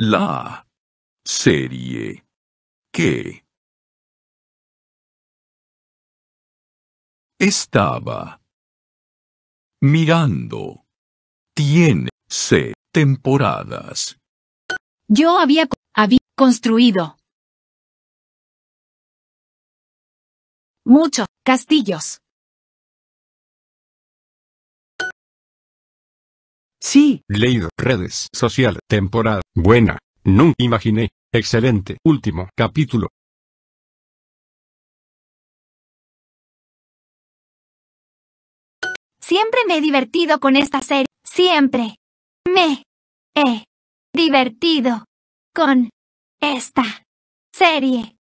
La serie que estaba mirando tiene C temporadas. Yo había, había construido muchos castillos. Sí. Leído. Redes. Social. Temporada. Buena. Nunca imaginé. Excelente. Último capítulo. Siempre me he divertido con esta serie. Siempre. Me. He. Divertido. Con. Esta. Serie.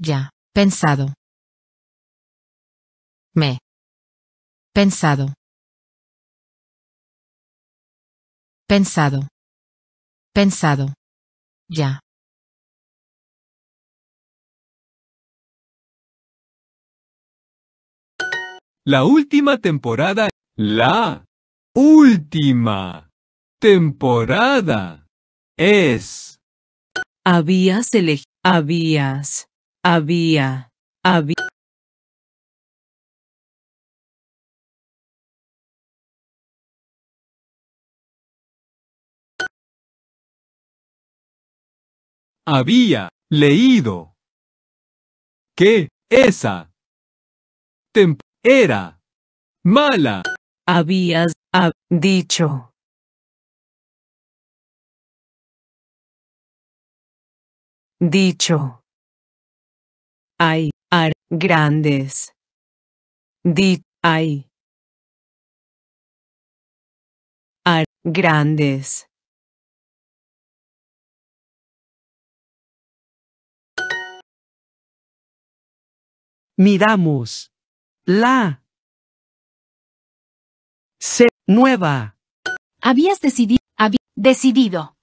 Ya. Pensado. Me. Pensado. Pensado. Pensado. Ya. La última temporada. La última temporada es. Habías elegido. Habías. Había. Había. había leído que esa temp era mala. Habías dicho. Dicho. Hay, ar, grandes. Di, hay. Ar, grandes. Miramos. La. C. Nueva. Habías decidido. Habías decidido.